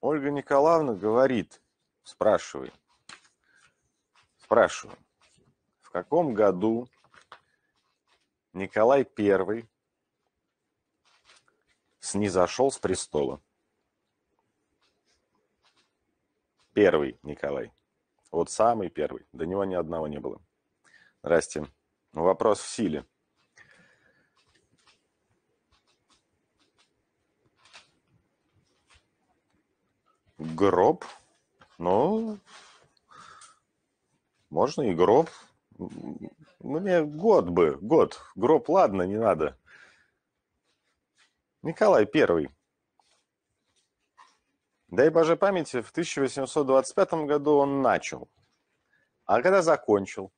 Ольга Николаевна говорит, спрашивает, спрашиваю, в каком году Николай I снизошел с престола? Первый Николай. Вот самый первый. До него ни одного не было. Здрасте. Вопрос в силе. гроб, но можно и гроб. Мне год бы, год. Гроб, ладно, не надо. Николай Первый. Дай Боже памяти, в 1825 году он начал. А когда закончил?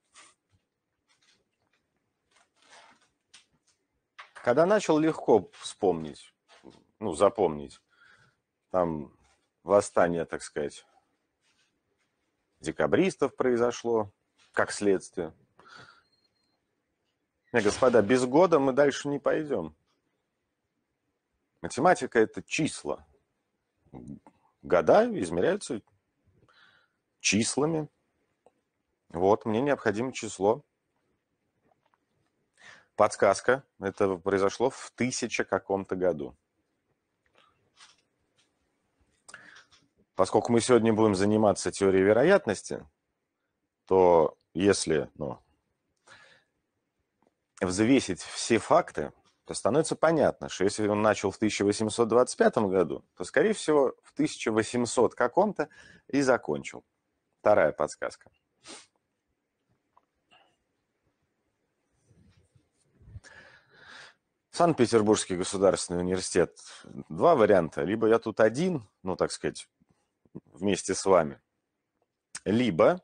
Когда начал, легко вспомнить, ну, запомнить. Там восстание, так сказать, декабристов произошло, как следствие. Не, господа, без года мы дальше не пойдем. Математика – это числа. Года измеряются числами. Вот, мне необходимо число. Подсказка. Это произошло в тысяча каком-то году. Поскольку мы сегодня будем заниматься теорией вероятности, то если ну, взвесить все факты, то становится понятно, что если он начал в 1825 году, то, скорее всего, в 1800 каком-то и закончил. Вторая подсказка. Санкт-Петербургский государственный университет. Два варианта. Либо я тут один, ну, так сказать, вместе с вами. Либо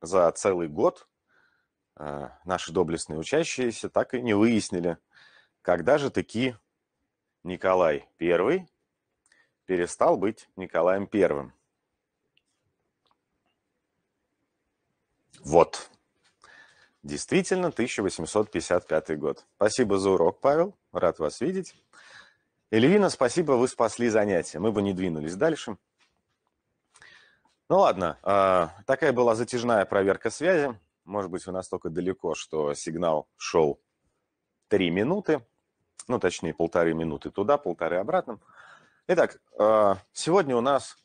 за целый год э, наши доблестные учащиеся так и не выяснили, когда же таки Николай I перестал быть Николаем I. Вот. Действительно, 1855 год. Спасибо за урок, Павел. Рад вас видеть. Эльвина, спасибо, вы спасли занятие. Мы бы не двинулись дальше. Ну ладно, а, такая была затяжная проверка связи. Может быть, вы настолько далеко, что сигнал шел 3 минуты, ну точнее полторы минуты туда, полторы обратно. Итак, а, сегодня у нас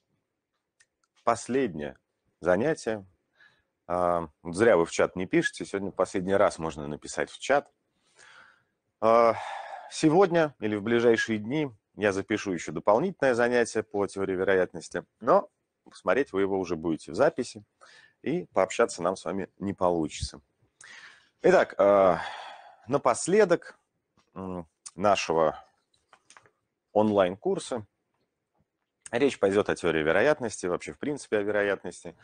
последнее занятие. А, зря вы в чат не пишете, сегодня последний раз можно написать в чат. сегодня или в ближайшие дни я запишу еще дополнительное занятие по теории вероятности, но посмотреть вы его уже будете в записи, и пообщаться нам с вами не получится. Итак, э, напоследок нашего онлайн-курса речь пойдет о теории вероятности, вообще в принципе о вероятности.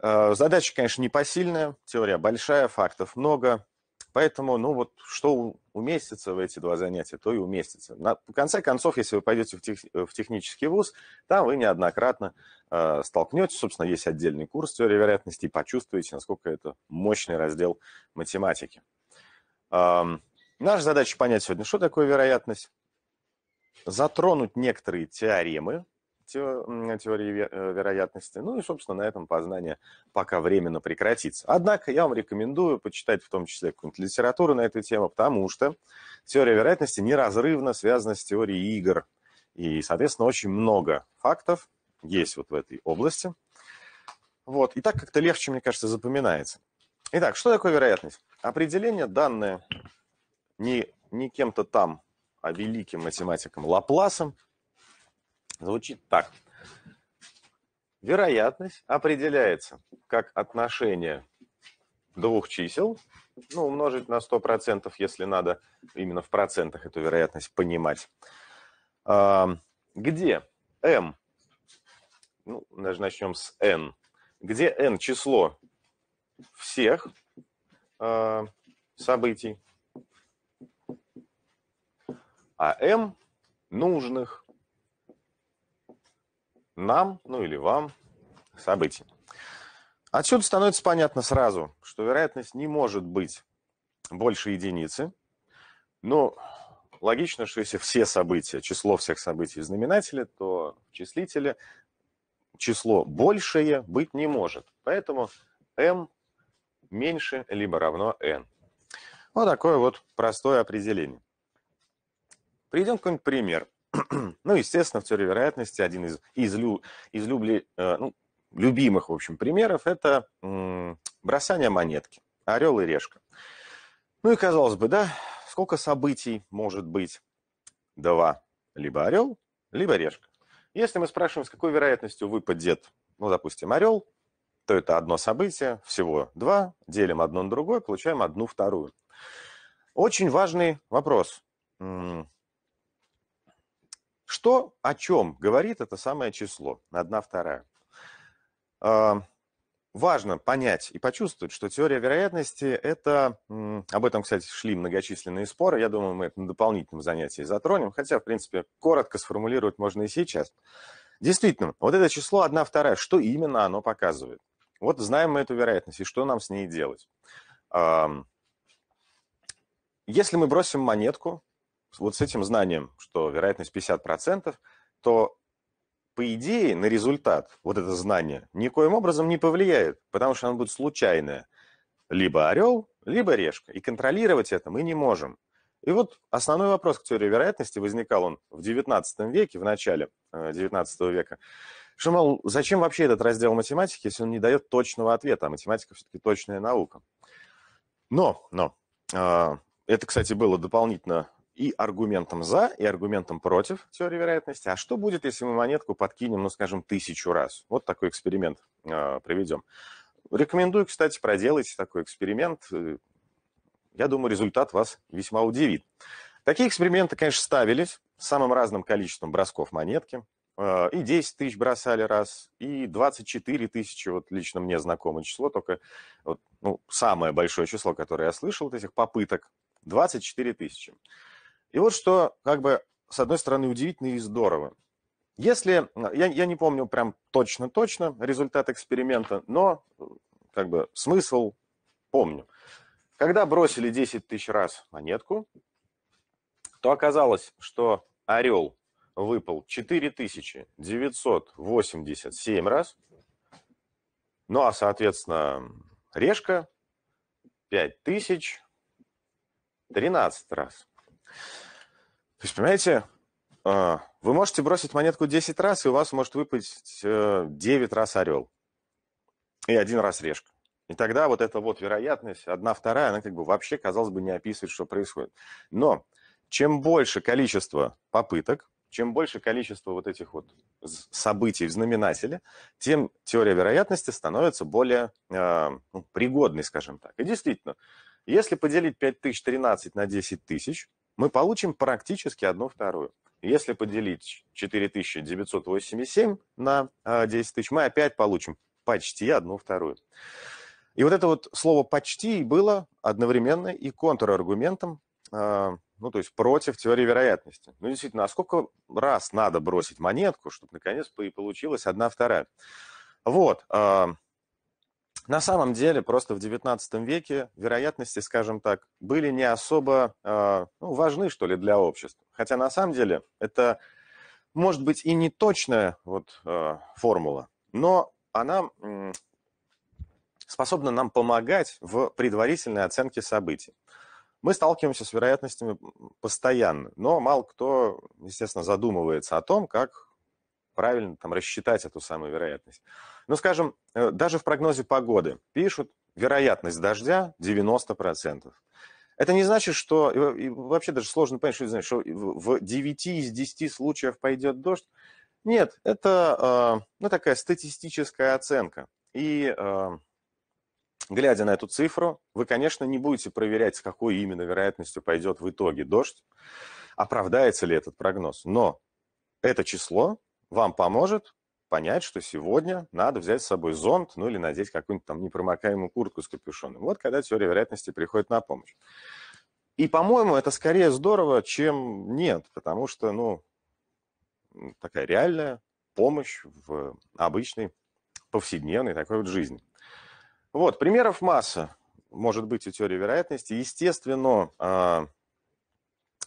Э, задача, конечно, непосильная, теория большая, фактов много, Поэтому, ну вот, что уместится в эти два занятия, то и уместится. На, в конце концов, если вы пойдете в, тех, э, в технический вуз, там вы неоднократно э, столкнетесь, собственно, есть отдельный курс теории вероятности, и почувствуете, насколько это мощный раздел математики. Эм, наша задача понять сегодня, что такое вероятность, затронуть некоторые теоремы, теории э, вероятности. Ну и, собственно, на этом познание пока временно прекратится. Однако я вам рекомендую почитать в том числе какую-нибудь литературу на эту тему, потому что теория вероятности неразрывно связана с теорией игр. И, соответственно, очень много фактов есть вот в этой области. Вот. И так как-то легче, мне кажется, запоминается. Итак, что такое вероятность? Определение данное не, не кем-то там, а великим математиком Лапласом – Звучит так. Вероятность определяется как отношение двух чисел, ну, умножить на 100%, если надо именно в процентах эту вероятность понимать, а, где m, ну, даже начнем с n, где n число всех а, событий, а m нужных нам, ну или вам, событий. Отсюда становится понятно сразу, что вероятность не может быть больше единицы. Но логично, что если все события, число всех событий знаменателя, то в числителе число большее быть не может. Поэтому m меньше либо равно n. Вот такое вот простое определение. Приведем какой-нибудь пример. ну, естественно, в теории вероятности один из, из, лю, из любли, э, ну, любимых, в общем, примеров – это э, бросание монетки, орел и решка. Ну и, казалось бы, да, сколько событий может быть? Два. Либо орел, либо решка. Если мы спрашиваем, с какой вероятностью выпадет, ну, допустим, орел, то это одно событие, всего два, делим одно на другое, получаем одну вторую. Очень важный вопрос. Что о чем говорит это самое число? Одна вторая. Важно понять и почувствовать, что теория вероятности – это… Об этом, кстати, шли многочисленные споры. Я думаю, мы это на дополнительном занятии затронем. Хотя, в принципе, коротко сформулировать можно и сейчас. Действительно, вот это число 1 вторая, что именно оно показывает? Вот знаем мы эту вероятность, и что нам с ней делать? Если мы бросим монетку, вот с этим знанием, что вероятность 50%, то по идее на результат вот это знание никоим образом не повлияет, потому что оно будет случайное. Либо орел, либо решка. И контролировать это мы не можем. И вот основной вопрос к теории вероятности возникал он в XIX веке, в начале XIX э, века. Что, мол, зачем вообще этот раздел математики, если он не дает точного ответа, а математика все-таки точная наука? Но, но, а, это, кстати, было дополнительно и аргументом за, и аргументом против теории вероятности. А что будет, если мы монетку подкинем, ну, скажем, тысячу раз? Вот такой эксперимент э, проведем. Рекомендую, кстати, проделать такой эксперимент. Я думаю, результат вас весьма удивит. Такие эксперименты, конечно, ставились с самым разным количеством бросков монетки. А, и 10 тысяч бросали раз, и 24 тысячи, вот лично мне знакомое число, только вот, ну, самое большое число, которое я слышал от этих попыток, 24 тысячи. И вот что, как бы, с одной стороны, удивительно и здорово. Если, я, я не помню прям точно-точно результат эксперимента, но как бы смысл помню. Когда бросили 10 тысяч раз монетку, то оказалось, что орел выпал 4987 раз, ну а, соответственно, решка 5013 раз. То есть, понимаете, а, вы можете бросить монетку 10 раз, и у вас может выпасть 9 э, раз орел и один раз решка. И тогда вот эта вот вероятность, одна вторая, она как бы вообще, казалось бы, не описывает, что происходит. Но чем больше количество попыток, чем больше количество вот этих вот событий в знаменателе, тем теория вероятности становится более э, пригодной, скажем так. И действительно, если поделить 5013 на 10 тысяч, мы получим практически одну вторую. Если поделить 4987 на 10 а, тысяч, мы опять получим почти одну вторую. И вот это вот слово «почти» было одновременно и контраргументом, а, ну, то есть против теории вероятности. Ну, действительно, а сколько раз надо бросить монетку, чтобы, наконец, и получилась одна вторая? Вот, а, на самом деле просто в XIX веке вероятности, скажем так, были не особо э, ну, важны, что ли, для общества. Хотя на самом деле это может быть и не точная вот, э, формула, но она э, способна нам помогать в предварительной оценке событий. Мы сталкиваемся с вероятностями постоянно, но мало кто, естественно, задумывается о том, как правильно там рассчитать эту самую вероятность. Ну, скажем, э, даже в прогнозе погоды пишут вероятность дождя 90%. Это не значит, что... И вообще даже сложно понять, что это значит, что в 9 из 10 случаев пойдет дождь. Нет, это э, ну, такая статистическая оценка. И э, глядя на эту цифру, вы, конечно, не будете проверять, с какой именно вероятностью пойдет в итоге дождь, оправдается ли этот прогноз. Но это число вам поможет понять, что сегодня надо взять с собой зонт, ну или надеть какую-нибудь там непромокаемую куртку с капюшоном. Вот когда теория вероятности приходит на помощь. И, по-моему, это скорее здорово, чем нет, потому что, ну, такая реальная помощь в обычной повседневной такой вот жизни. Вот, примеров масса может быть у теории вероятности. Естественно, а,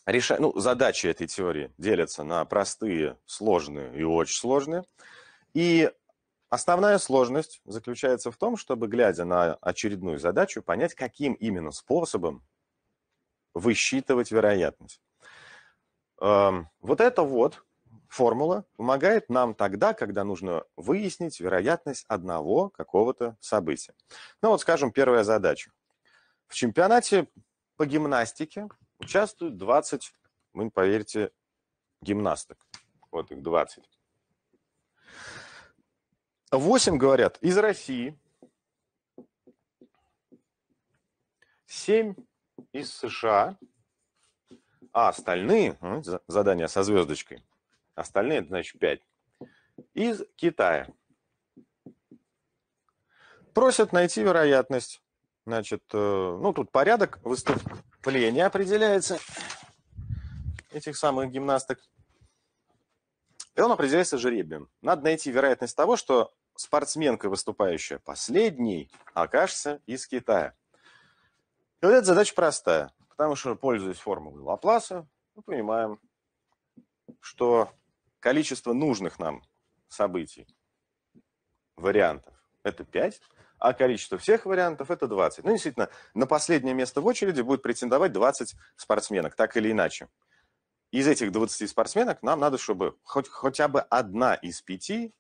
реша... ну, задачи этой теории делятся на простые, сложные и очень сложные. И основная сложность заключается в том, чтобы, глядя на очередную задачу, понять, каким именно способом высчитывать вероятность. Эм, вот эта вот формула помогает нам тогда, когда нужно выяснить вероятность одного какого-то события. Ну вот, скажем, первая задача. В чемпионате по гимнастике участвуют 20, вы не поверите, гимнасток. Вот их 20. 8 говорят из России, 7 из США, а остальные, ну, задание со звездочкой, остальные, значит 5, из Китая. Просят найти вероятность. Значит, э, ну тут порядок выступления определяется этих самых гимнасток. И он определяется жеребием. Надо найти вероятность того, что спортсменка выступающая последней окажется из Китая. И вот эта задача простая, потому что, пользуясь формулой Лапласа, мы понимаем, что количество нужных нам событий, вариантов, это 5, а количество всех вариантов это 20. Ну, действительно, на последнее место в очереди будет претендовать 20 спортсменок, так или иначе. Из этих 20 спортсменок нам надо, чтобы хоть, хотя бы одна из пяти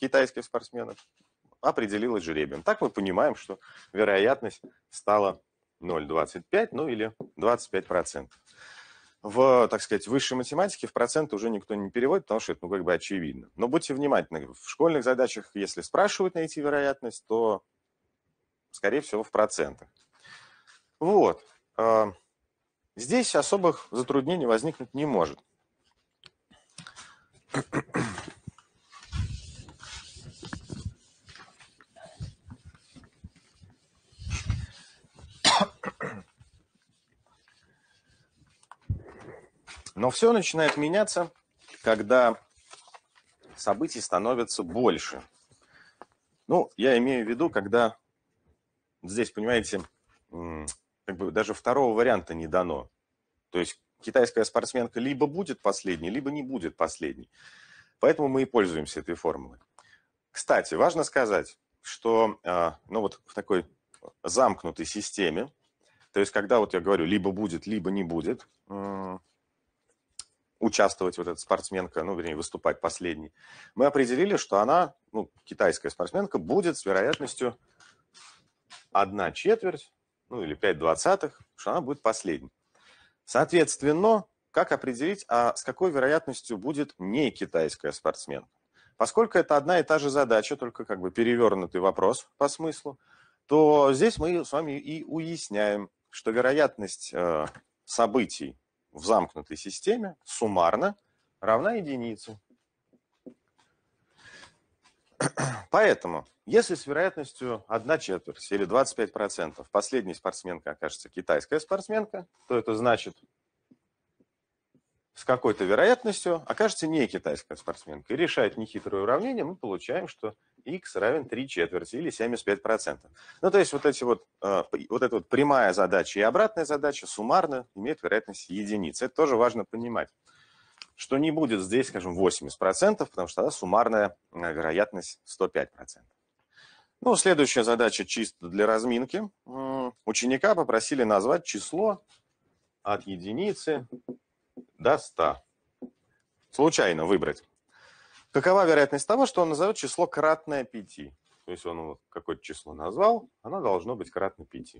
китайских спортсменов определилось жребием. Так мы понимаем, что вероятность стала 0,25, ну или 25%. В, так сказать, высшей математике в процент уже никто не переводит, потому что это, ну, как бы очевидно. Но будьте внимательны, в школьных задачах, если спрашивают найти вероятность, то, скорее всего, в процентах. Вот. А, здесь особых затруднений возникнуть не может. Но все начинает меняться, когда событий становится больше. Ну, я имею в виду, когда здесь, понимаете, как бы даже второго варианта не дано. То есть китайская спортсменка либо будет последней, либо не будет последней. Поэтому мы и пользуемся этой формулой. Кстати, важно сказать, что а, ну вот в такой замкнутой системе, то есть когда вот я говорю либо будет, либо не будет, участвовать, вот эта спортсменка, ну, вернее, выступать последней, мы определили, что она, ну, китайская спортсменка, будет с вероятностью 1 четверть, ну, или 5 двадцатых, что она будет последней. Соответственно, как определить, а с какой вероятностью будет не китайская спортсменка? Поскольку это одна и та же задача, только как бы перевернутый вопрос по смыслу, то здесь мы с вами и уясняем, что вероятность э, событий в замкнутой системе суммарно равна единице. Поэтому, если с вероятностью 1 четверть или 25% последняя спортсменка окажется китайская спортсменка, то это значит, с какой-то вероятностью окажется не китайская спортсменка. И решает нехитрое уравнение, мы получаем, что x равен 3 четверти или 75%. Ну, то есть вот, эти вот, а, вот эта вот прямая задача и обратная задача суммарно имеют вероятность единицы. Это тоже важно понимать, что не будет здесь, скажем, 80%, потому что тогда суммарная а, вероятность 105%. Ну, следующая задача чисто для разминки. Ученика попросили назвать число от единицы до 100. Случайно выбрать. Какова вероятность того, что он назовет число кратное 5? То есть он какое-то число назвал, оно должно быть кратно 5.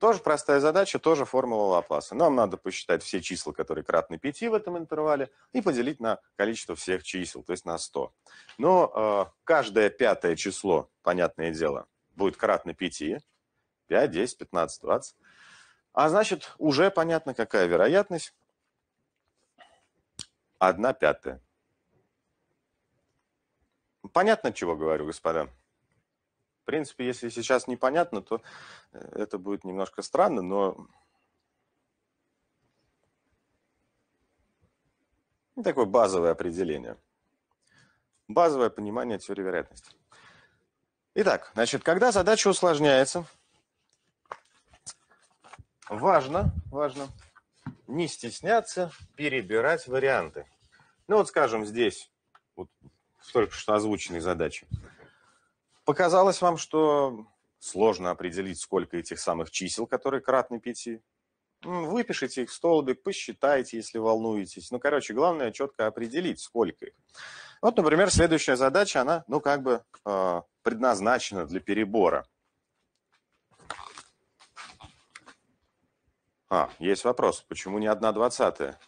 Тоже простая задача, тоже формула Лапласа. Нам надо посчитать все числа, которые кратны 5 в этом интервале, и поделить на количество всех чисел, то есть на 100. Но э, каждое пятое число, понятное дело, будет кратно 5. 5, 10, 15, 20. А значит, уже понятно, какая вероятность. 1 пятая. Понятно, чего говорю, господа? В принципе, если сейчас непонятно, то э, это будет немножко странно, но... Ну, такое базовое определение. Базовое понимание теории вероятности. Итак, значит, когда задача усложняется, важно, важно не стесняться перебирать варианты. Ну вот, скажем, здесь вот в только что озвученной задаче. Показалось вам, что сложно определить, сколько этих самых чисел, которые кратны 5. Ну, выпишите их в столбик, посчитайте, если волнуетесь. Ну, короче, главное четко определить, сколько их. Вот, например, следующая задача, она, ну, как бы э, предназначена для перебора. А, есть вопрос, почему не одна двадцатая?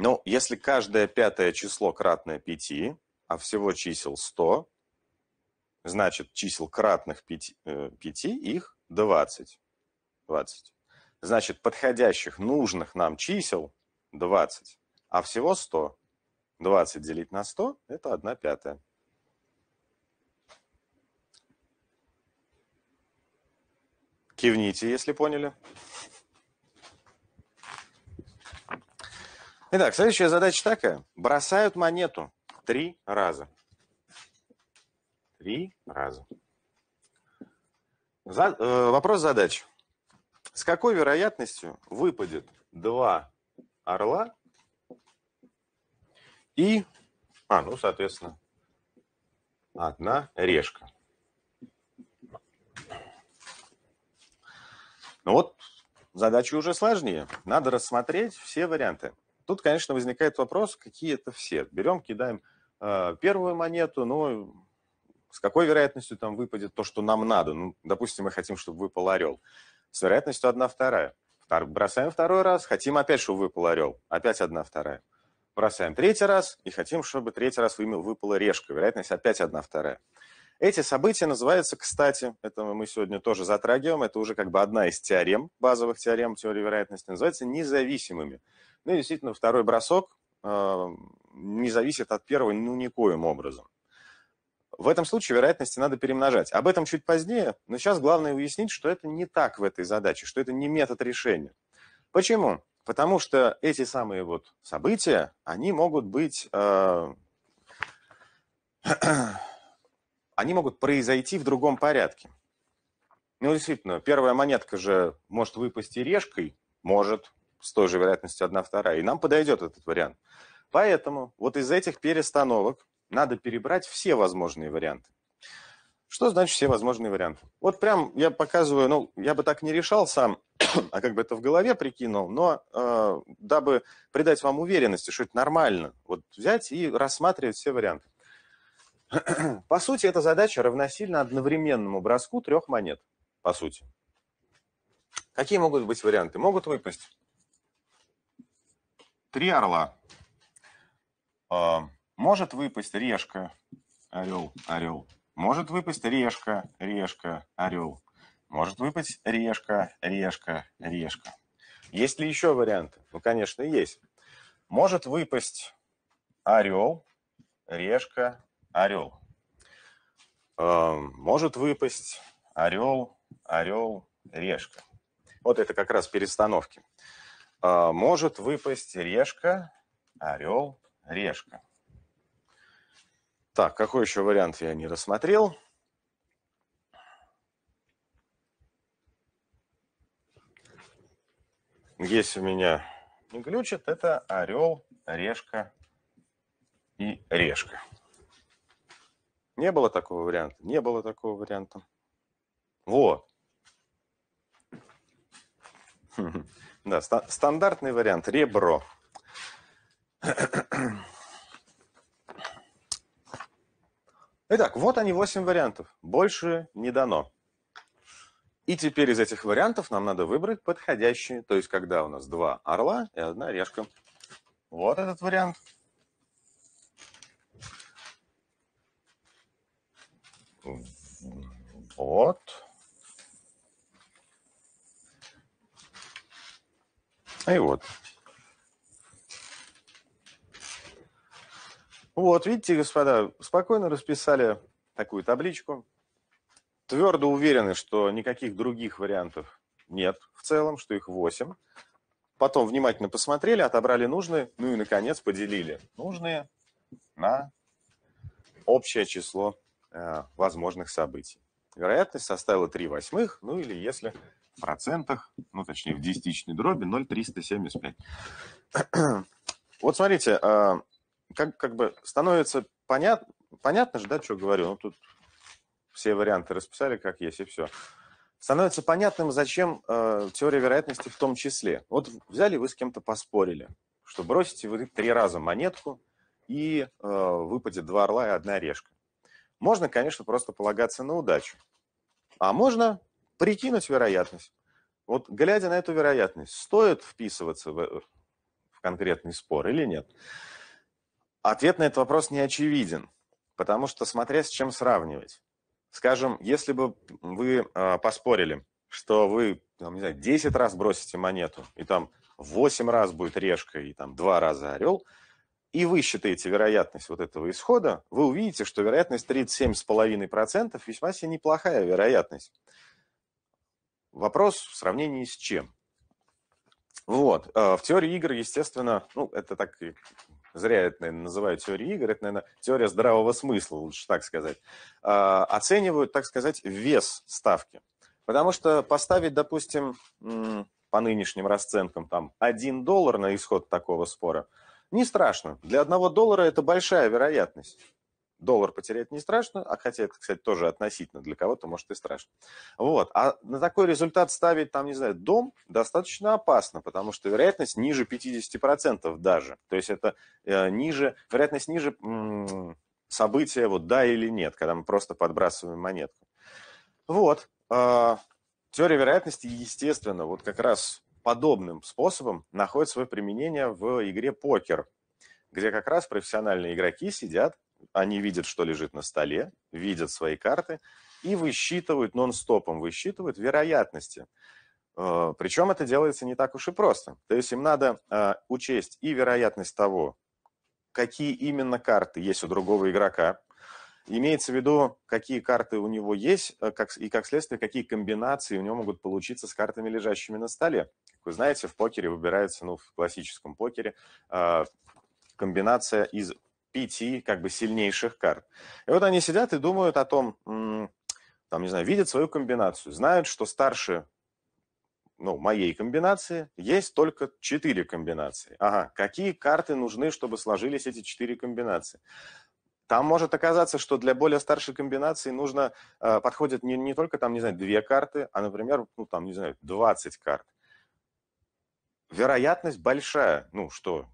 Ну, если каждое пятое число кратное 5, а всего чисел 100, значит, чисел кратных 5, 5 э, их 20. 20. Значит, подходящих, нужных нам чисел 20, а всего 100. 20 делить на 100 – это 1 пятая. Кивните, если поняли. Итак, следующая задача такая. Бросают монету три раза. Три раза. За, э, вопрос задач. С какой вероятностью выпадет два орла и, а, ну, соответственно, одна решка. Ну вот задача уже сложнее. Надо рассмотреть все варианты. Тут, конечно, возникает вопрос, какие это все. Берем, кидаем э, первую монету, ну, с какой вероятностью там выпадет то, что нам надо? Ну, допустим, мы хотим, чтобы выпал орел. С вероятностью 1 вторая. Втор... Бросаем второй раз, хотим опять, чтобы выпал орел. Опять 1 вторая. Бросаем третий раз и хотим, чтобы третий раз выпала решка. Вероятность опять 1 вторая. Эти события называются, кстати, это мы сегодня тоже затрагиваем, это уже как бы одна из теорем, базовых теорем теории вероятности, называются независимыми. Ну и действительно, второй бросок э, не зависит от первого ну никоим образом. В этом случае вероятности надо перемножать. Об этом чуть позднее, но сейчас главное уяснить, что это не так в этой задаче, что это не метод решения. Почему? Потому что эти самые вот события, они могут быть, э, они могут произойти в другом порядке. Ну, действительно, первая монетка же может выпасть и решкой, может, с той же вероятностью 1 вторая. И нам подойдет этот вариант. Поэтому вот из этих перестановок надо перебрать все возможные варианты. Что значит все возможные варианты? Вот прям я показываю, ну, я бы так не решал сам, а как бы это в голове прикинул, но э, дабы придать вам уверенности, что это нормально, вот взять и рассматривать все варианты. По сути, эта задача равносильно одновременному броску трех монет, по сути. Какие могут быть варианты? Могут выпасть Три орла. А, может выпасть решка, орел, орел. Может выпасть решка, решка, орел. Может выпасть решка, решка, решка. Есть ли еще варианты? Ну, конечно, есть. Может выпасть орел, решка, орел. А, может выпасть орел, орел, решка. Вот это как раз перестановки. А, может выпасть решка, орел, решка. Так, какой еще вариант я не рассмотрел? Есть у меня не глючит, это орел, решка и решка. Не было такого варианта? Не было такого варианта. Вот. Да, ста стандартный вариант – ребро. Итак, вот они 8 вариантов. Больше не дано. И теперь из этих вариантов нам надо выбрать подходящие. То есть, когда у нас два орла и одна решка. Вот этот вариант. Вот. А и вот. Вот, видите, господа, спокойно расписали такую табличку. Твердо уверены, что никаких других вариантов нет в целом, что их 8. Потом внимательно посмотрели, отобрали нужные, ну и, наконец, поделили нужные на общее число э, возможных событий. Вероятность составила 3 восьмых, ну или если процентах, ну, точнее, в десятичной дроби 0,375. Вот смотрите, а, как, как бы становится понят, понятно же, да, что говорю? Ну, тут все варианты расписали, как есть, и все. Становится понятным, зачем э, теория вероятности в том числе. Вот взяли вы с кем-то поспорили, что бросите вы три раза монетку, и э, выпадет два орла и одна решка. Можно, конечно, просто полагаться на удачу. А можно прикинуть вероятность. Вот глядя на эту вероятность, стоит вписываться в, э, в конкретный спор или нет? Ответ на этот вопрос не очевиден, потому что смотря с чем сравнивать. Скажем, если бы вы э, поспорили, что вы, там, не знаю, 10 раз бросите монету, и там 8 раз будет решка, и там 2 раза орел, и вы считаете вероятность вот этого исхода, вы увидите, что вероятность 37,5% весьма себе неплохая вероятность. Вопрос в сравнении с чем? Вот. Э, в теории игр, естественно, ну, это так зря это, наверное, называют теорией игр, это, наверное, теория здравого смысла, лучше так сказать, а, оценивают, так сказать, вес ставки. Потому что поставить, допустим, по нынешним расценкам, там, один доллар на исход такого спора, не страшно. Для одного доллара это большая вероятность. Доллар потерять не страшно, а хотя это, кстати, тоже относительно для кого-то, может, и страшно. Вот. А на такой результат ставить, там, не знаю, дом достаточно опасно, потому что вероятность ниже 50% даже. То есть это э, ниже, вероятность ниже м- события вот да или нет, когда мы просто подбрасываем монетку. Вот. Э, теория вероятности, естественно, вот как раз подобным способом находит свое применение в игре покер, где как раз профессиональные игроки сидят они видят, что лежит на столе, видят свои карты и высчитывают нон-стопом, высчитывают вероятности. Э, Причем это делается не так уж и просто. То есть им надо э, учесть и вероятность того, какие именно карты есть у другого игрока, Имеется в виду, какие карты у него есть, э, как, и как следствие, какие комбинации у него могут получиться с картами, лежащими на столе. Как вы знаете, в покере выбирается, ну, в классическом покере, комбинация из пяти как бы сильнейших карт. И вот они сидят и думают о том, там, не знаю, видят свою комбинацию, знают, что старше ну, моей комбинации есть только четыре комбинации. Ага, какие карты нужны, чтобы сложились эти четыре комбинации? Там может оказаться, что для более старшей комбинации нужно, э, подходят не, не только там, не знаю, две карты, а, например, ну, там, не знаю, 20 карт. Вероятность большая, ну, что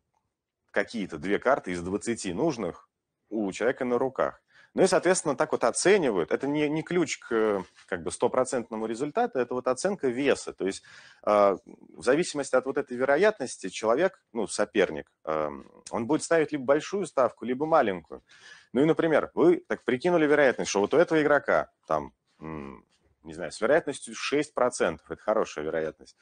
какие-то две карты из 20 нужных у человека на руках. Ну и, соответственно, так вот оценивают. Это не, не ключ к э, как бы стопроцентному результату, это вот оценка веса. То есть э, в зависимости от вот этой вероятности человек, ну, соперник, э, он будет ставить либо большую ставку, либо маленькую. Ну и, например, вы так прикинули вероятность, что вот у этого игрока там, не знаю, с вероятностью 6%, это хорошая вероятность,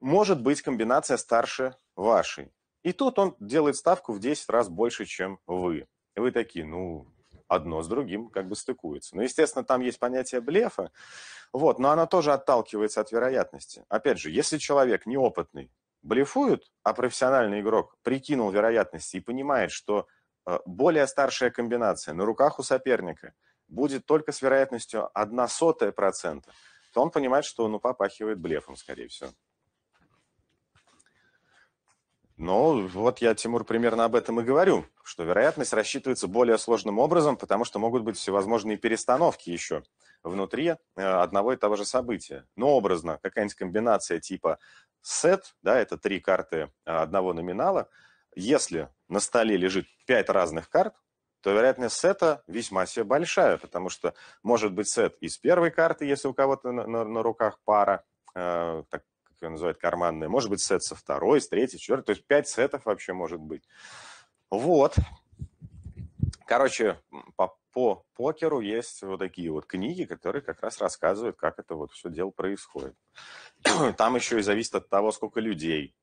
может быть комбинация старше вашей. И тут он делает ставку в 10 раз больше, чем вы. И вы такие, ну, одно с другим как бы стыкуется. Но, ну, естественно, там есть понятие блефа, вот, но оно тоже отталкивается от вероятности. Опять же, если человек неопытный блефует, а профессиональный игрок прикинул вероятности и понимает, что э, более старшая комбинация на руках у соперника будет только с вероятностью 1 сотая процента, то он понимает, что ну, попахивает блефом, скорее всего. Ну, вот я, Тимур, примерно об этом и говорю, что вероятность рассчитывается более сложным образом, потому что могут быть всевозможные перестановки еще внутри э, одного и того же события. Но образно, какая-нибудь комбинация типа сет, да, это три карты а, одного номинала, если на столе лежит пять разных карт, то вероятность сета весьма себе большая, потому что может быть сет из первой карты, если у кого-то на, на, на руках пара, э, так, как ее называют, карманная, может быть, сет со второй, с третьей, четвертой, то есть пять сетов вообще может быть. Вот. Короче, по, по покеру есть вот такие вот книги, которые как раз рассказывают, как это вот все дело происходит. Там еще и зависит от того, сколько людей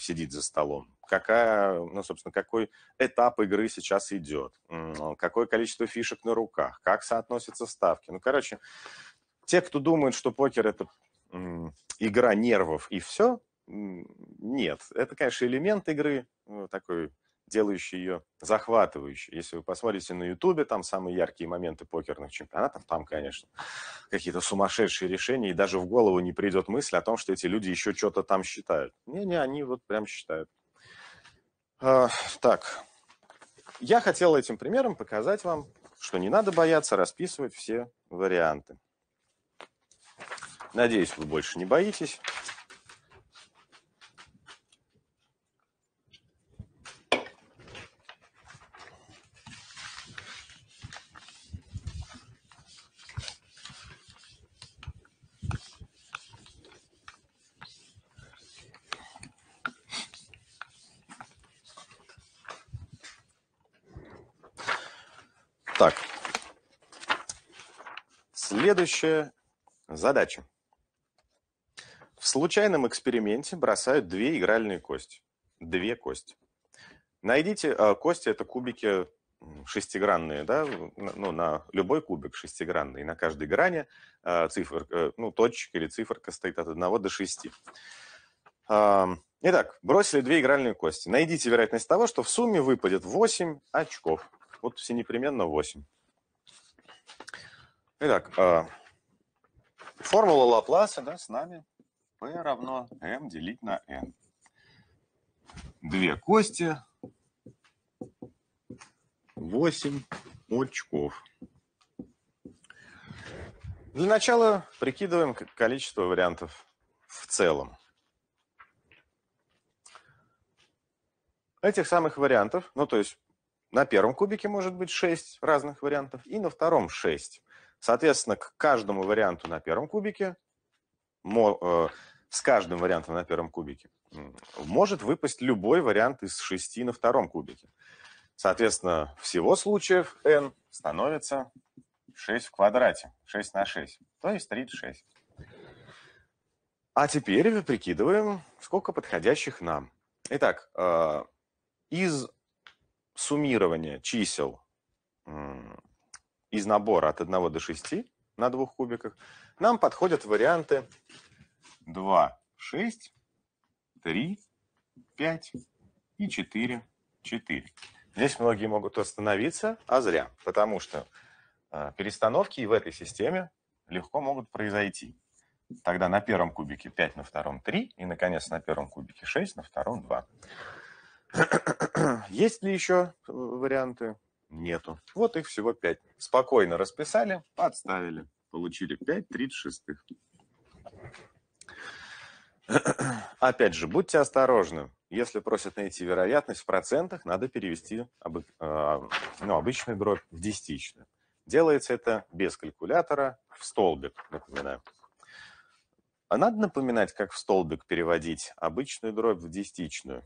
сидит за столом, какая, ну, собственно, какой этап игры сейчас идет, какое количество фишек на руках, как соотносятся ставки. Ну, короче, те, кто думают, что покер это игра нервов и все, нет. Это, конечно, элемент игры, ну, такой делающий ее захватывающей. Если вы посмотрите на Ютубе, там самые яркие моменты покерных чемпионатов, там, конечно, какие-то сумасшедшие решения, и даже в голову не придет мысль о том, что эти люди еще что-то там считают. Не-не, они вот прям считают. А, так, я хотел этим примером показать вам, что не надо бояться расписывать все варианты. Надеюсь, вы больше не боитесь. Так, следующая задача случайном эксперименте бросают две игральные кости. Две кости. Найдите, а, кости это кубики шестигранные, да, ну, на любой кубик шестигранный, на каждой грани а, цифр, э, ну, точка или циферка стоит от 1 до 6. Итак, бросили две игральные кости. Найдите вероятность того, что в сумме выпадет 8 очков. Вот все непременно 8. Итак, а, формула Лапласа да, с нами. P равно m делить на n. Две кости, 8 очков. Для начала прикидываем количество вариантов в целом. Этих самых вариантов, ну то есть на первом кубике может быть 6 разных вариантов и на втором 6. Соответственно, к каждому варианту на первом кубике э, с каждым вариантом на первом кубике, может выпасть любой вариант из шести на втором кубике. Соответственно, всего случаев n становится 6 в квадрате, 6 на 6, то есть 36. А теперь мы прикидываем, сколько подходящих нам. Итак, э, из суммирования чисел из набора от 1 до 6 на двух кубиках нам подходят варианты 2, 6, 3, 5 и 4, 4. Здесь многие могут остановиться, а зря, потому что а, перестановки в этой системе легко могут произойти. Тогда на первом кубике 5, на втором 3, и, наконец, на первом кубике 6, на втором 2. Есть ли еще э, варианты? Нету. Вот их всего 5. Спокойно расписали, подставили, получили 5 36. Опять же, будьте осторожны. Если просят найти вероятность в процентах, надо перевести обы, э, ну, обычную дробь в десятичную. Делается это без калькулятора в столбик, напоминаю. А надо напоминать, как в столбик переводить обычную дробь в десятичную.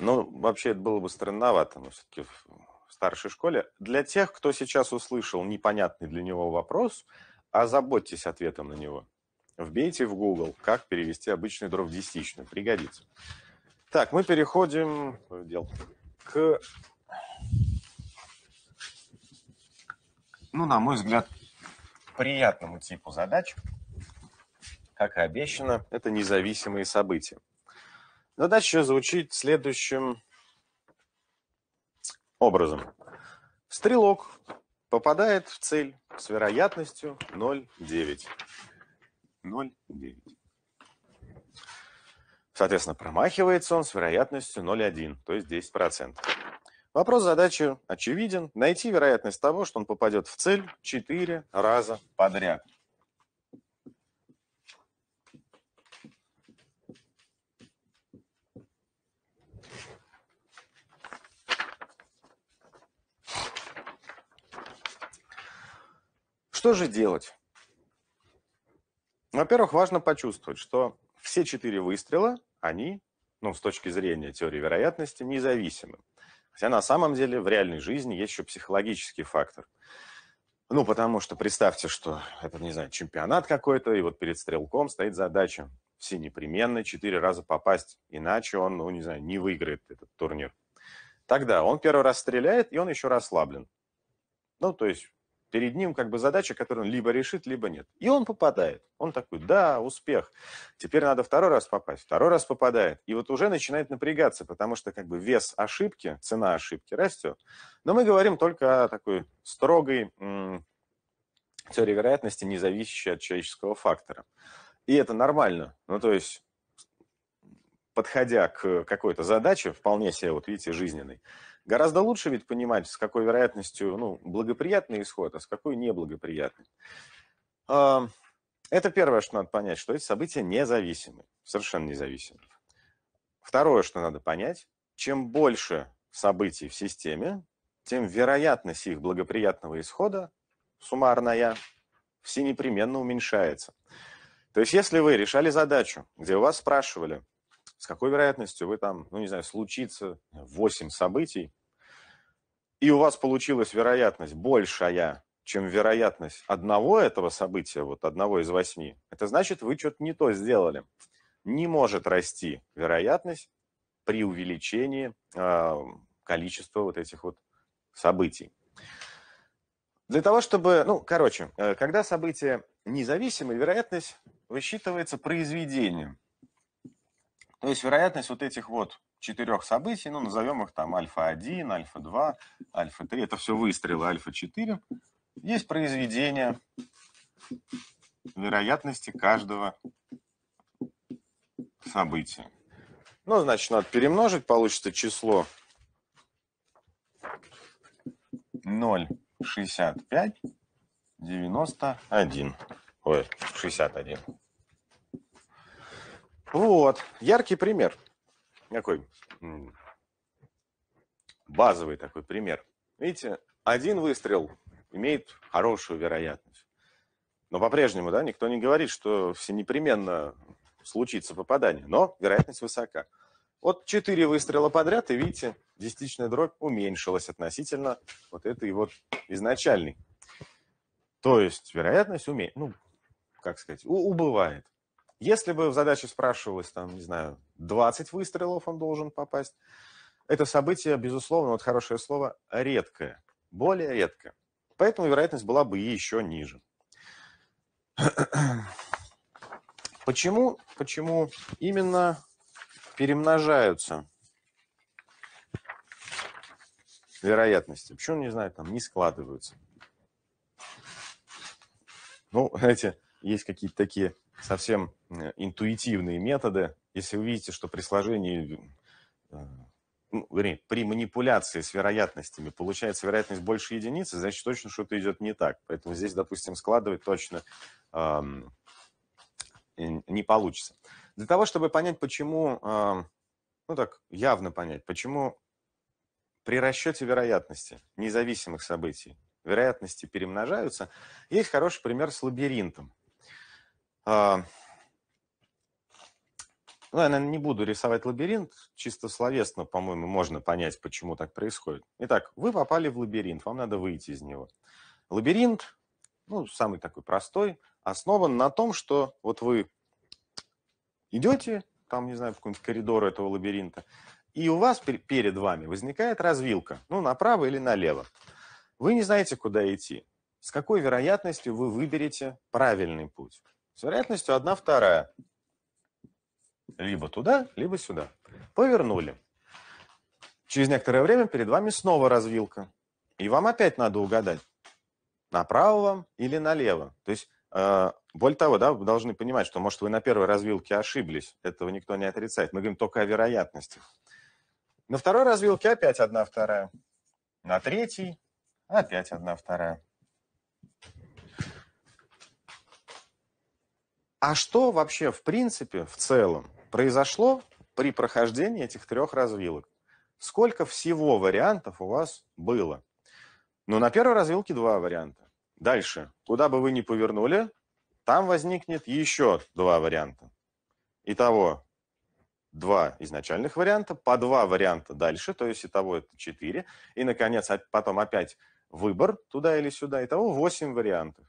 Ну, вообще это было бы странновато, но все-таки в старшей школе. Для тех, кто сейчас услышал непонятный для него вопрос, озаботьтесь ответом на него. Вбейте в Google, как перевести обычный дров в десятичную. Пригодится. Так, мы переходим к, ну, на мой взгляд, приятному типу задач. Как и обещано, это независимые события. Задача звучит следующим образом. Стрелок попадает в цель с вероятностью 0,9. 0,9. Соответственно, промахивается он с вероятностью 0,1, то есть 10%. Вопрос задачи очевиден. Найти вероятность того, что он попадет в цель 4 раза подряд. Что же делать? Во-первых, важно почувствовать, что все четыре выстрела, они, ну, с точки зрения теории вероятности, независимы. Хотя на самом деле в реальной жизни есть еще психологический фактор. Ну, потому что представьте, что это, не знаю, чемпионат какой-то, и вот перед стрелком стоит задача все непременно четыре раза попасть, иначе он, ну, не знаю, не выиграет этот турнир. Тогда он первый раз стреляет, и он еще расслаблен. Ну, то есть Перед ним как бы задача, которую он либо решит, либо нет. И он попадает. Он такой, да, успех. Теперь надо второй раз попасть. Второй раз попадает. И вот уже начинает напрягаться, потому что как бы вес ошибки, цена ошибки растет. Но мы говорим только о такой строгой теории вероятности, не зависящей от человеческого фактора. И это нормально. Ну, то есть, подходя к какой-то задаче, вполне себе, вот видите, жизненной, Гораздо лучше ведь понимать, с какой вероятностью ну, благоприятный исход, а с какой неблагоприятный. Это первое, что надо понять, что эти события независимы, совершенно независимы. Второе, что надо понять, чем больше событий в системе, тем вероятность их благоприятного исхода, суммарная, все непременно уменьшается. То есть, если вы решали задачу, где у вас спрашивали, с какой вероятностью вы там, ну не знаю, случится 8 событий, и у вас получилась вероятность большая, чем вероятность одного этого события, вот одного из восьми, это значит, вы что-то не то сделали. Не может расти вероятность при увеличении э, количества вот этих вот событий. Для того, чтобы, ну, короче, э, когда событие независимое, вероятность высчитывается произведением. То есть вероятность вот этих вот четырех событий, ну, назовем их там альфа-1, альфа-2, альфа-3, это все выстрелы альфа-4, есть произведение вероятности каждого события. Ну, значит, надо перемножить, получится число 0,6591. Ой, 61. Вот, яркий пример такой базовый такой пример. Видите, один выстрел имеет хорошую вероятность. Но по-прежнему, да, никто не говорит, что все непременно случится попадание, но вероятность высока. Вот четыре выстрела подряд, и видите, десятичная дробь уменьшилась относительно вот этой вот изначальной. То есть вероятность уме... ну, как сказать, убывает. Если бы в задаче спрашивалось, там, не знаю, 20 выстрелов он должен попасть, это событие, безусловно, вот хорошее слово, редкое, более редкое. Поэтому вероятность была бы и еще ниже. Почему, почему именно перемножаются вероятности? Почему, не знаю, там не складываются? Ну, знаете, есть какие-то такие совсем э, интуитивные методы. Если вы видите, что при сложении, э, ну, вернее, при манипуляции с вероятностями получается вероятность больше единицы, значит, точно что-то идет не так. Поэтому здесь, допустим, складывать точно э, не получится. Для того, чтобы понять, почему, ну так, явно понять, почему при расчете вероятности независимых событий вероятности перемножаются, есть хороший пример с лабиринтом. А, ну, я, наверное, не буду рисовать лабиринт. Чисто словесно, по-моему, можно понять, почему так происходит. Итак, вы попали в лабиринт, вам надо выйти из него. Лабиринт, ну, самый такой простой, основан на том, что вот вы идете, там, не знаю, в какой-нибудь коридор этого лабиринта, и у вас перед вами возникает развилка, ну, направо или налево. Вы не знаете, куда идти. С какой вероятностью вы выберете правильный путь? с вероятностью 1 вторая. Либо туда, либо сюда. Повернули. Через некоторое время перед вами снова развилка. И вам опять надо угадать, направо вам или налево. То есть, э, более того, да, вы должны понимать, что, может, вы на первой развилке ошиблись. Этого никто не отрицает. Мы говорим только о вероятности. На второй развилке опять одна вторая. На третьей опять одна вторая. А что вообще в принципе, в целом, произошло при прохождении этих трех развилок? Сколько всего вариантов у вас было? Ну, на первой развилке два варианта. Дальше, куда бы вы ни повернули, там возникнет еще два варианта. Итого, два изначальных варианта, по два варианта дальше, то есть итого это четыре. И, наконец, потом опять выбор туда или сюда, итого восемь вариантов.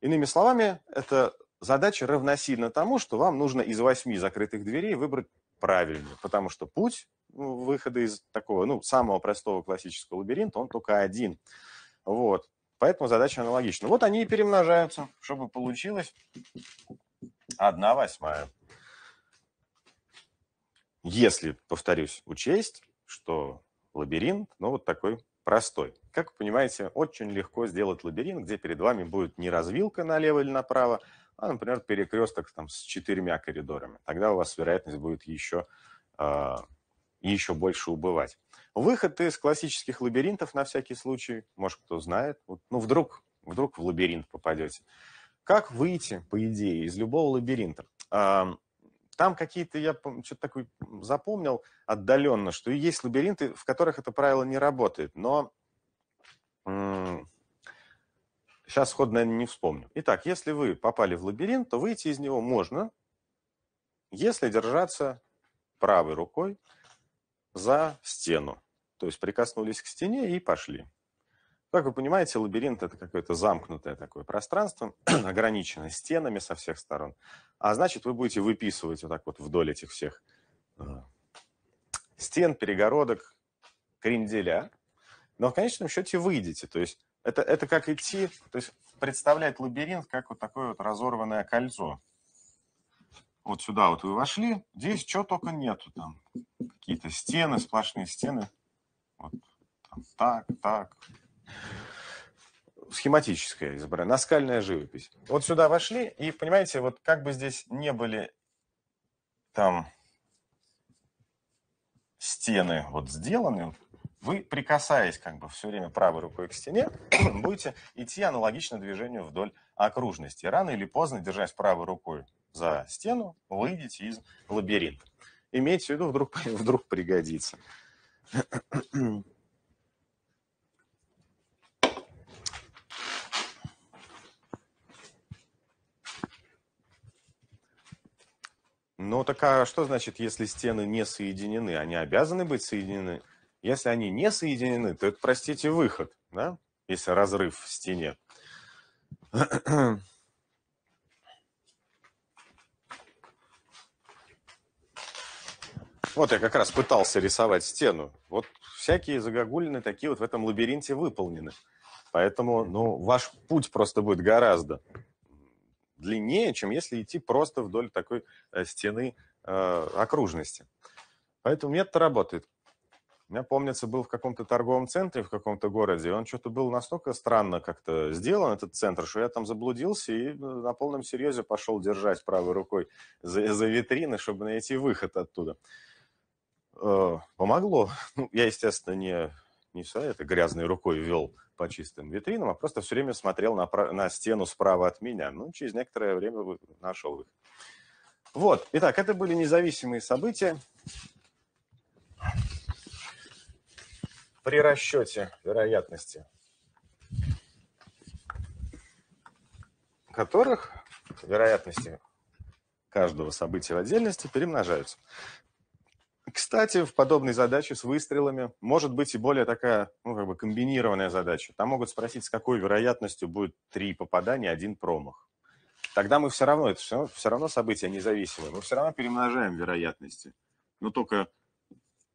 Иными словами, это задача равносильна тому, что вам нужно из восьми закрытых дверей выбрать правильную, потому что путь ну, выхода из такого, ну, самого простого классического лабиринта, он только один. Вот. Поэтому задача аналогична. Вот они и перемножаются, чтобы получилось одна восьмая. Если, повторюсь, учесть, что лабиринт, ну, вот такой простой. Как вы понимаете, очень легко сделать лабиринт, где перед вами будет не развилка налево или направо, а, например, перекресток там, с четырьмя коридорами. Тогда у вас вероятность будет еще, э, еще больше убывать. Выход из классических лабиринтов, на всякий случай, может, кто знает, вот, ну, вдруг, вдруг в лабиринт попадете. Как выйти, по идее, из любого лабиринта? Там какие-то, я что-то такое запомнил отдаленно, что есть лабиринты, в которых это правило не работает, но сейчас ход, наверное, не вспомню. Итак, если вы попали в лабиринт, то выйти из него можно, если держаться правой рукой за стену. То есть прикоснулись к стене и пошли. Как вы понимаете, лабиринт – это какое-то замкнутое такое пространство, ограниченное стенами со всех сторон. А значит, вы будете выписывать вот так вот вдоль этих всех э, стен, перегородок, кренделя. Но в конечном счете выйдете. То есть это, это как идти, то есть представлять лабиринт как вот такое вот разорванное кольцо. Вот сюда вот вы вошли, здесь чего только нету там. Какие-то стены, сплошные стены. Вот там, так, так, схематическое изображение, наскальная живопись. Вот сюда вошли, и, понимаете, вот как бы здесь не были там стены вот сделаны, вы, прикасаясь как бы все время правой рукой к стене, будете идти аналогично движению вдоль окружности. Рано или поздно, держась правой рукой за стену, выйдете из лабиринта. Имейте в виду, вдруг, вдруг пригодится. Ну, так а что значит, если стены не соединены? Они обязаны быть соединены? Если они не соединены, то это, простите, выход, да? Если разрыв в стене. Вот я как раз пытался рисовать стену. Вот всякие загогулины такие вот в этом лабиринте выполнены. Поэтому, ну, ваш путь просто будет гораздо длиннее, чем если идти просто вдоль такой э, стены э, окружности. Поэтому метод работает. У меня, помнится, был в каком-то торговом центре в каком-то городе, и он что-то был настолько странно как-то сделан, этот центр, что я там заблудился и ну, на полном серьезе пошел держать правой рукой за, за витрины, чтобы найти выход оттуда. Э, помогло. Ну, я, естественно, не не все это грязной рукой вел по чистым витринам, а просто все время смотрел на, на стену справа от меня. Ну, через некоторое время нашел их. Вот, итак, это были независимые события. При расчете вероятности, которых вероятности каждого события в отдельности перемножаются. Кстати, в подобной задаче с выстрелами может быть и более такая, ну, как бы комбинированная задача. Там могут спросить, с какой вероятностью будет три попадания, один промах. Тогда мы все равно, это все равно, все равно события независимые, мы все равно перемножаем вероятности. Но только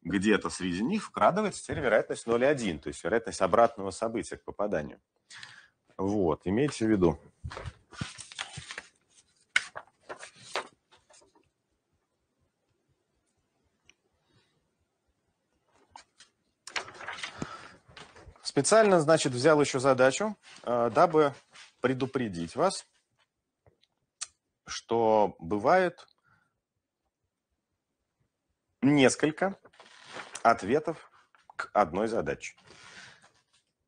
где-то среди них вкрадывается теперь вероятность 0,1, то есть вероятность обратного события к попаданию. Вот, имейте в виду. Специально, значит, взял еще задачу, э, дабы предупредить вас, что бывает несколько ответов к одной задаче.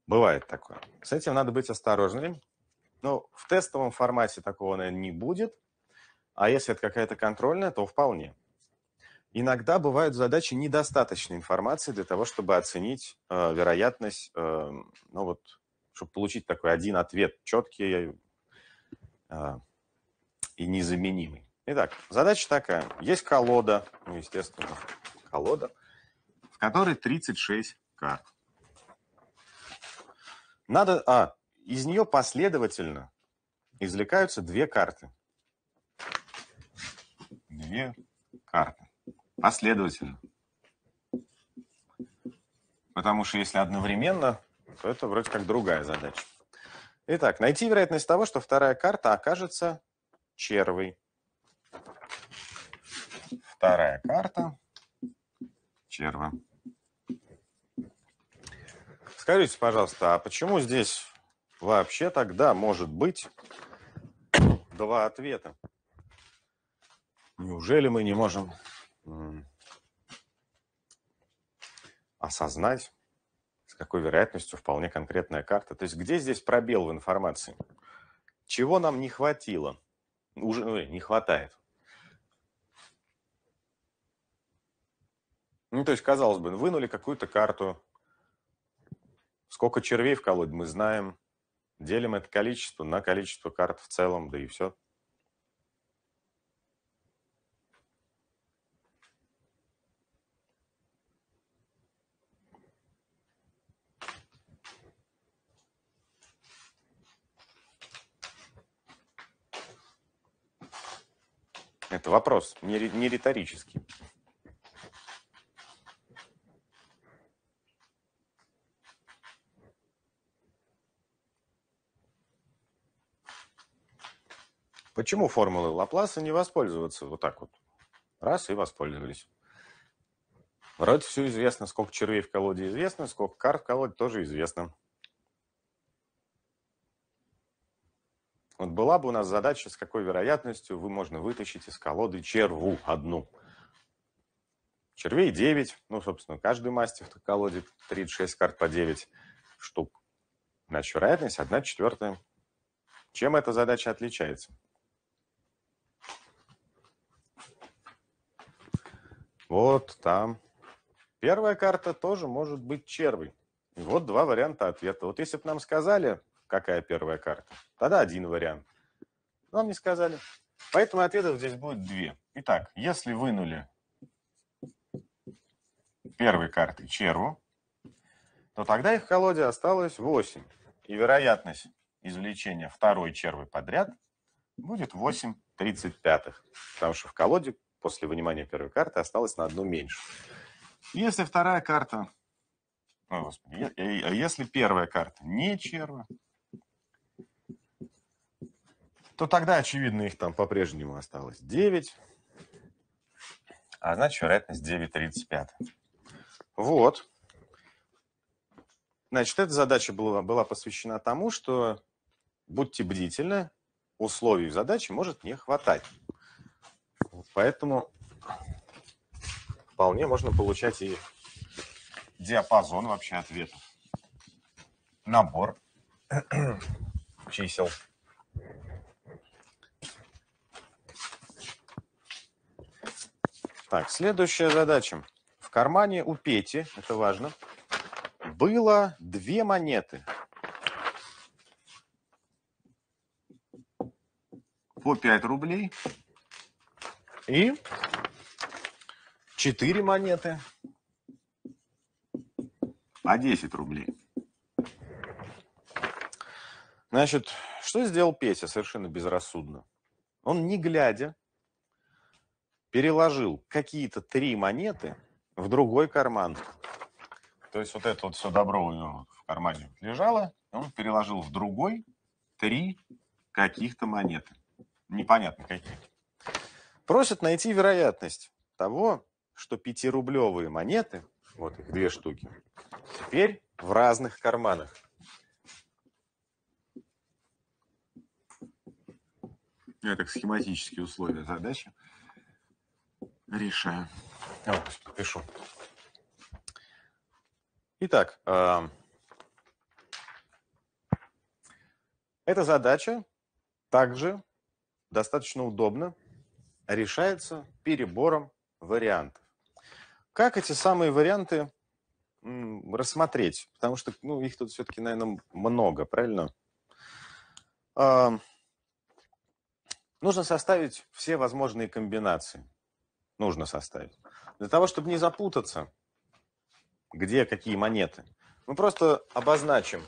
Бывает такое. С этим надо быть осторожным. Но ну, в тестовом формате такого, наверное, не будет. А если это какая-то контрольная, то вполне. Иногда бывают задачи недостаточной информации для того, чтобы оценить э, вероятность, э, ну вот, чтобы получить такой один ответ четкий э, и незаменимый. Итак, задача такая. Есть колода, ну, естественно, колода, в которой 36 карт. Надо, а, из нее последовательно извлекаются две карты. Две карты последовательно. Потому что если одновременно, то это вроде как другая задача. Итак, найти вероятность того, что вторая карта окажется червой. Вторая карта черва. Скажите, пожалуйста, а почему здесь вообще тогда может быть два ответа? Неужели мы не можем осознать, с какой вероятностью вполне конкретная карта. То есть где здесь пробел в информации? Чего нам не хватило? Уже ой, ну, не хватает. Ну, то есть, казалось бы, вынули какую-то карту. Сколько червей в колоде, мы знаем. Делим это количество на количество карт в целом, да и все. Это вопрос, не, не риторический. Почему формулы Лапласа не воспользоваться вот так вот? Раз и воспользовались. Вроде все известно, сколько червей в колоде известно, сколько карт в колоде тоже известно. Вот была бы у нас задача, с какой вероятностью вы можно вытащить из колоды черву одну. Червей 9, ну, собственно, каждый мастер в колоде 36 карт по 9 штук. Значит, вероятность 1 четвертая. Чем эта задача отличается? Вот там. Первая карта тоже может быть червой. И вот два варианта ответа. Вот если бы нам сказали, какая первая карта. Тогда один вариант. Нам не сказали. Поэтому ответов здесь будет две. Итак, если вынули первой карты черву, то тогда их в колоде осталось 8. И вероятность извлечения второй червы подряд будет 8 35 потому что в колоде после вынимания первой карты осталось на одну меньше. Если вторая карта... О, господи, э, если первая карта не черва, то тогда, очевидно, их там по-прежнему осталось 9. А значит, вероятность 9,35. Вот. Значит, эта задача была, была посвящена тому, что будьте бдительны, условий задачи может не хватать. Поэтому вполне можно получать и диапазон вообще ответов. Набор чисел. Так, следующая задача. В кармане у Пети, это важно, было две монеты. По 5 рублей. И 4 монеты. По 10 рублей. Значит, что сделал Петя совершенно безрассудно? Он, не глядя, переложил какие-то три монеты в другой карман. То есть вот это вот все добро у него в кармане лежало, он переложил в другой три каких-то монеты. Непонятно какие. Просят найти вероятность того, что пятирублевые монеты, вот их две штуки, теперь в разных карманах. Это схематические условия задачи решаю. вот а, пишу. Итак, э, эта задача также достаточно удобно решается перебором вариантов. Как эти самые варианты рассмотреть? Потому что ну, их тут все-таки, наверное, много, правильно? Э, нужно составить все возможные комбинации нужно составить. Для того, чтобы не запутаться, где какие монеты, мы просто обозначим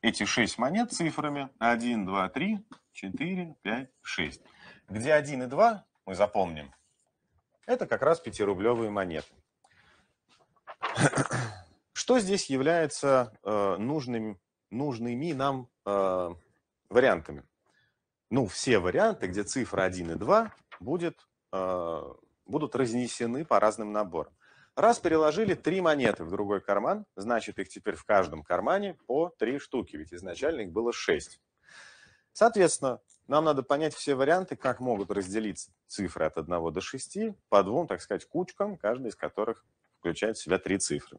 эти шесть монет цифрами 1, 2, 3, 4, 5, 6. Где 1 и 2, мы запомним, это как раз 5-рублевые монеты. Что здесь является э, нужными, нужными нам э, вариантами? Ну, все варианты, где цифра 1 и 2 будет, э, будут разнесены по разным наборам. Раз переложили три монеты в другой карман, значит, их теперь в каждом кармане по три штуки, ведь изначально их было шесть. Соответственно, нам надо понять все варианты, как могут разделиться цифры от 1 до 6 по двум, так сказать, кучкам, каждая из которых включает в себя три цифры.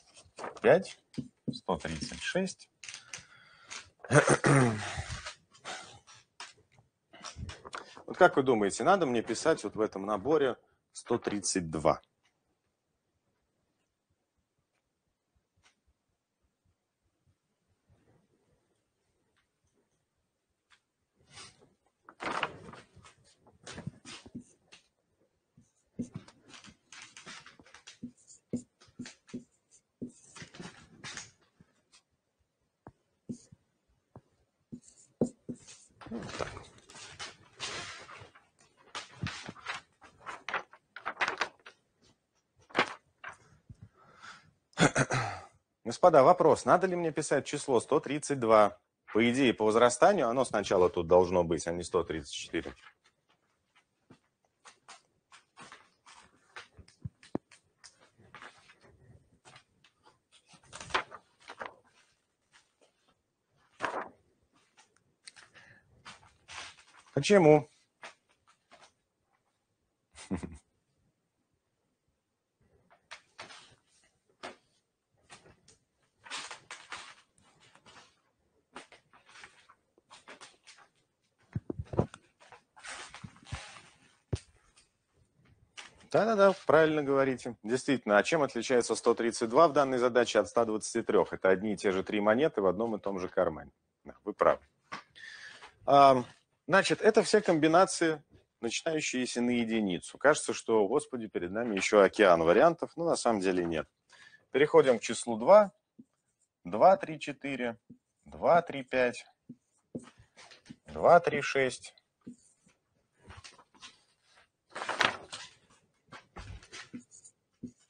5, 136. Вот как вы думаете, надо мне писать вот в этом наборе 132? господа, вопрос, надо ли мне писать число 132? По идее, по возрастанию оно сначала тут должно быть, а не 134. Почему? Да-да-да, правильно говорите. Действительно, а чем отличается 132 в данной задаче от 123? Это одни и те же три монеты в одном и том же кармане. Вы правы. А, значит, это все комбинации, начинающиеся на единицу. Кажется, что, господи, перед нами еще океан вариантов, но на самом деле нет. Переходим к числу 2. 2, 3, 4, 2, 3, 5, 2, 3, 6,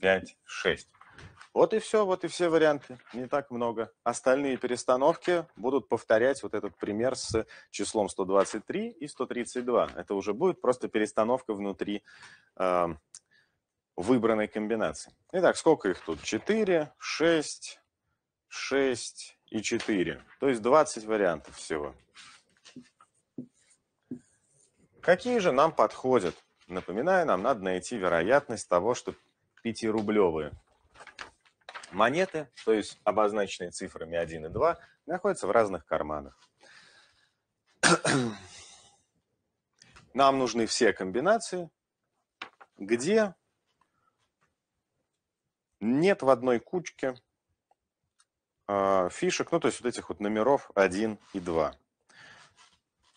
пять шесть Вот и все, вот и все варианты, не так много. Остальные перестановки будут повторять вот этот пример с числом 123 и 132. Это уже будет просто перестановка внутри э, выбранной комбинации. Итак, сколько их тут? 4, 6, 6 и 4. То есть 20 вариантов всего. Какие же нам подходят? Напоминаю, нам надо найти вероятность того, что пятирублевые Монеты, то есть обозначенные цифрами 1 и 2, находятся в разных карманах. Нам нужны все комбинации, где нет в одной кучке э, фишек, ну то есть вот этих вот номеров 1 и 2.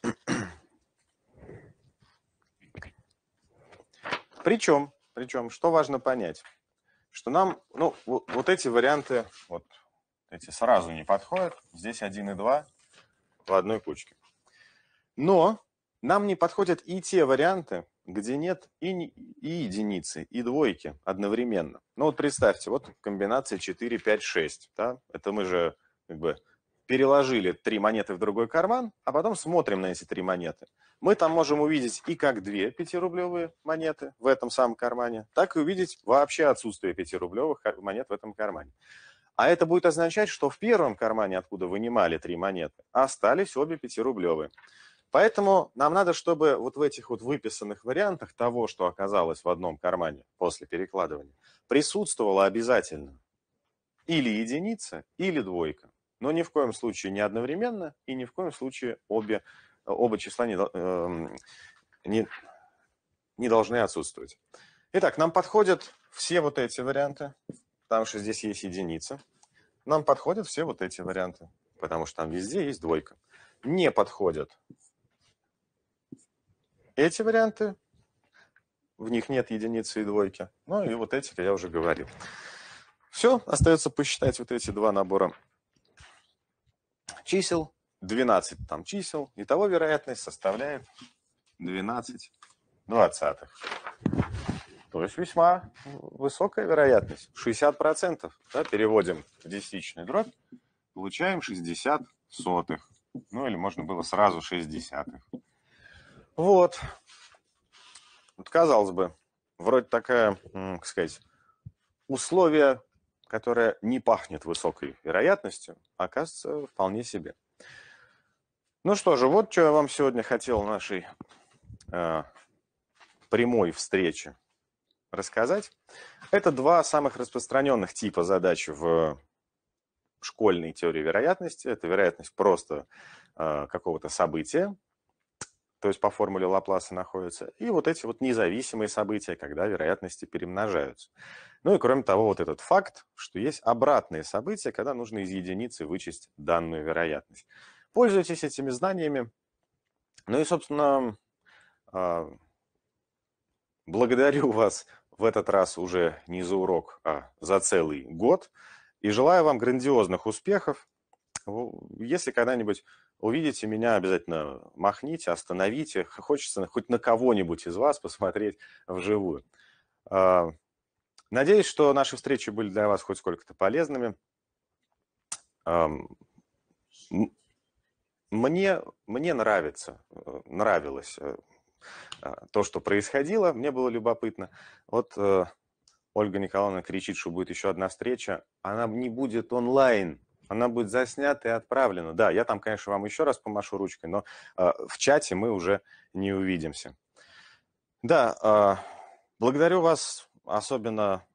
Причем причем, что важно понять, что нам, ну, вот, эти варианты, вот эти сразу не подходят. Здесь 1 и 2 в одной кучке. Но нам не подходят и те варианты, где нет и, и единицы, и двойки одновременно. Ну вот представьте, вот комбинация 4, 5, 6. Да? Это мы же как бы переложили три монеты в другой карман, а потом смотрим на эти три монеты. Мы там можем увидеть и как две пятирублевые монеты в этом самом кармане, так и увидеть вообще отсутствие пятирублевых монет в этом кармане. А это будет означать, что в первом кармане, откуда вынимали три монеты, остались обе пятирублевые. Поэтому нам надо, чтобы вот в этих вот выписанных вариантах того, что оказалось в одном кармане после перекладывания, присутствовала обязательно или единица, или двойка но ни в коем случае не одновременно и ни в коем случае обе, оба числа не, эм, не, не должны отсутствовать. Итак, нам подходят все вот эти варианты, потому что здесь есть единица. Нам подходят все вот эти варианты, потому что там везде есть двойка. Не подходят эти варианты, в них нет единицы и двойки. Ну и вот эти я уже говорил. Все, остается посчитать вот эти два набора чисел, 12 там чисел. Итого вероятность составляет 12 двадцатых. То есть весьма высокая вероятность, 60%. Да, переводим в десятичный дробь, получаем 60 сотых. Ну или можно было сразу 6 Вот. Вот казалось бы, вроде такая, как сказать, условия которая не пахнет высокой вероятностью, оказывается вполне себе. Ну что же, вот что я вам сегодня хотел в нашей э, прямой встрече рассказать. Это два самых распространенных типа задач в школьной теории вероятности. Это вероятность просто э, какого-то события, то есть по формуле Лапласа находятся, и вот эти вот независимые события, когда вероятности перемножаются. Ну и кроме того, вот этот факт, что есть обратные события, когда нужно из единицы вычесть данную вероятность. Пользуйтесь этими знаниями. Ну и, собственно, а, благодарю вас в этот раз уже не за урок, а за целый год. И желаю вам грандиозных успехов. Если когда-нибудь увидите меня, обязательно махните, остановите. Хочется хоть на кого-нибудь из вас посмотреть вживую. А, надеюсь, что наши встречи были для вас хоть сколько-то полезными. Мне, мне нравится, э, нравилось э, а, то, что происходило, мне было любопытно. Вот э, Ольга Николаевна кричит, что будет еще одна встреча. Она не будет онлайн, она будет заснята и отправлена. Да, я там, конечно, вам еще раз помашу ручкой, но э, в чате мы уже не увидимся. Да, э, благодарю вас, особенно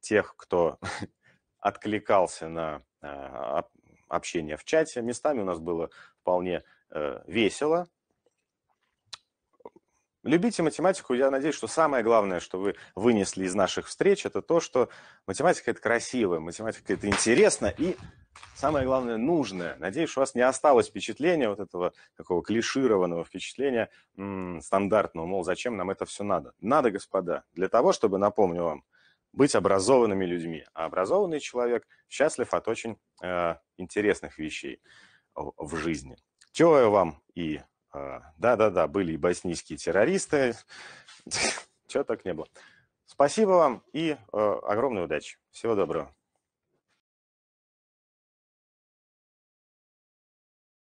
тех, кто откликался на э, общение в чате. Местами у нас было вполне э, весело, Любите математику. Я надеюсь, что самое главное, что вы вынесли из наших встреч, это то, что математика – это красиво, математика – это интересно и, самое главное, нужное. Надеюсь, у вас не осталось впечатления вот этого такого клишированного впечатления м -м, стандартного, мол, зачем нам это все надо. Надо, господа, для того, чтобы, напомню вам, быть образованными людьми. А образованный человек счастлив от очень э, интересных вещей в жизни. Чего я вам и а, да-да-да, были и боснийские террористы. Чего так не было. Спасибо вам и э, огромной удачи. Всего доброго.